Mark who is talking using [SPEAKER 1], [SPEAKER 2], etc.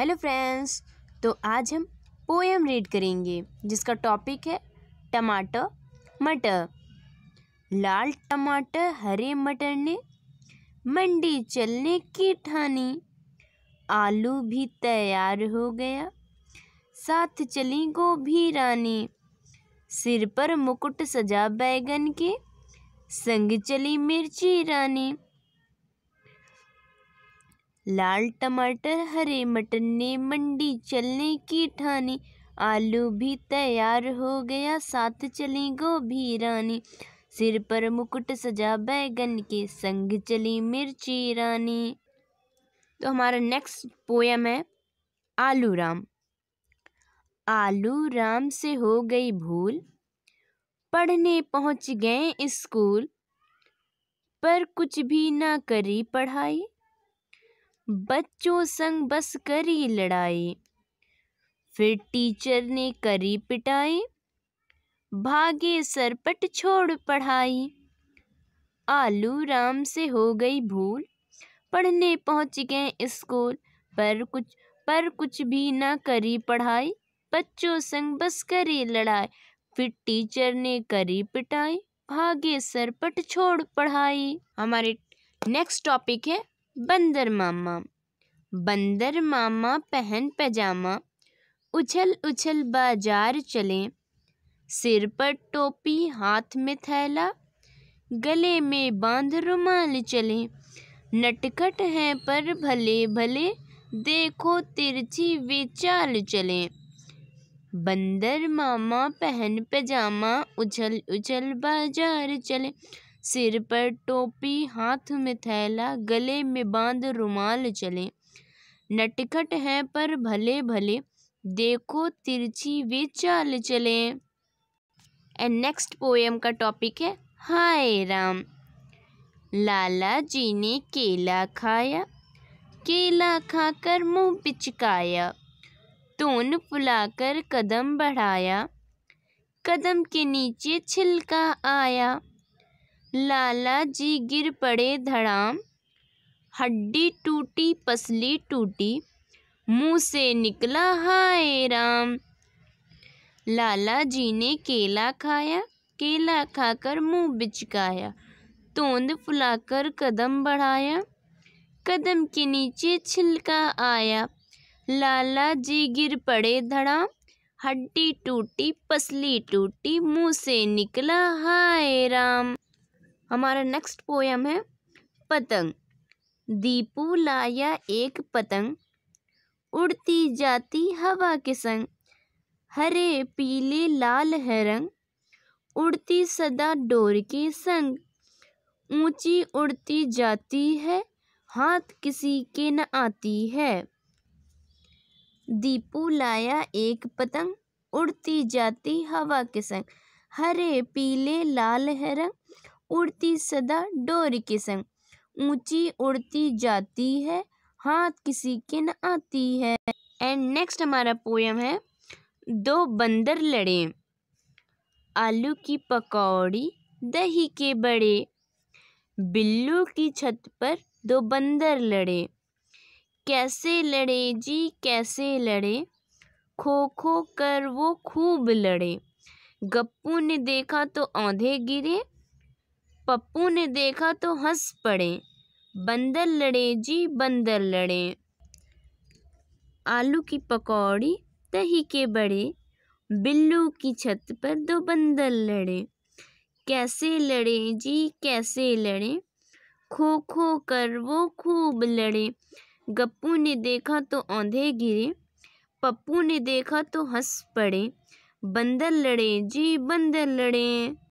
[SPEAKER 1] hello friends तो आज हम पोएम रीड करेंगे जिसका टॉपिक है टमाटर मटर लाल टमाटर हरे मटर ने मंडी चलने की ठानी आलू भी तैयार हो गया साथ चली गोभी रानी सिर पर मुकुट सजा बैगन के संग चली मिर्ची रानी लाल टमाटर हरे मटर ने मंडी चलने की ठानी आलू भी तैयार हो गया साथ चली गोभी रानी सिर पर मुकुट सजा बैगन के संग चली मिर्ची रानी तो हमारा नेक्स्ट पोयम है आलू राम आलू राम से हो गई भूल पढ़ने पहुंच गए स्कूल पर कुछ भी ना करी पढ़ाई बच्चों संग बस करी लड़ाई फिर टीचर ने करी पिटाई भागे सरपट छोड़ पढ़ाई आलू राम से हो गई भूल पढ़ने पहुंच गए स्कूल पर कुछ पर कुछ भी ना करी पढ़ाई बच्चों संग बस करी लड़ाई फिर टीचर ने करी पिटाई भागे सरपट छोड़ पढ़ाई हमारे नेक्स्ट टॉपिक है बंदर मामा बंदर मामा पहन पजामा उछल उछल बाजार चले सिर पर टोपी हाथ में थैला गले में बांध रुमाल चले नटखट हैं पर भले भले देखो तिरछी वे चाल चले बंदर मामा पहन पजामा उछल उछल बाजार चले सिर पर टोपी हाथ में थैला गले में बांध रुमाल चले नटखट है पर भले भले देखो तिरछी वे चाल चले एंड नेक्स्ट पोएम का टॉपिक है हाय राम लाला जी ने केला खाया केला खाकर मुंह पिचकाया तोन फुलाकर कदम बढ़ाया कदम के नीचे छिलका आया लाला जी गिर पड़े धड़ाम हड्डी टूटी पसली टूटी मुंह से निकला हाय राम लाला जी ने केला खाया केला खाकर मुंह बिचकाया तोंद फुलाकर कदम बढ़ाया कदम के नीचे छिलका आया लाला जी गिर पड़े धड़ाम हड्डी टूटी पसली टूटी मुंह से निकला हाय राम हमारा नेक्स्ट पोएम है पतंग दीपू लाया एक पतंग उड़ती जाती हवा के संग हरे पीले लाल है रंग उड़ती सदा डोर के संग ऊंची उड़ती जाती है हाथ किसी के न आती है दीपू लाया एक पतंग उड़ती जाती हवा के संग हरे पीले लाल है रंग उड़ती सदा डोर के संग ऊंची उड़ती जाती है हाथ किसी के न आती है एंड नेक्स्ट हमारा पोयम है दो बंदर लड़े आलू की पकौड़ी दही के बड़े बिल्लू की छत पर दो बंदर लड़े कैसे लड़े जी कैसे लड़े खो खो कर वो खूब लड़े गप्पू ने देखा तो औंधे गिरे पप्पू ने देखा तो हंस पड़े बंदर लड़े जी बंदर लड़े आलू की पकौड़ी दही के बड़े बिल्लू की छत पर दो बंदर लड़े कैसे लड़े जी कैसे लड़े खो खो कर वो खूब लड़े गप्पू ने देखा तो औंधे गिरे पप्पू ने देखा तो हंस पड़े बंदर लड़े जी बंदर लड़े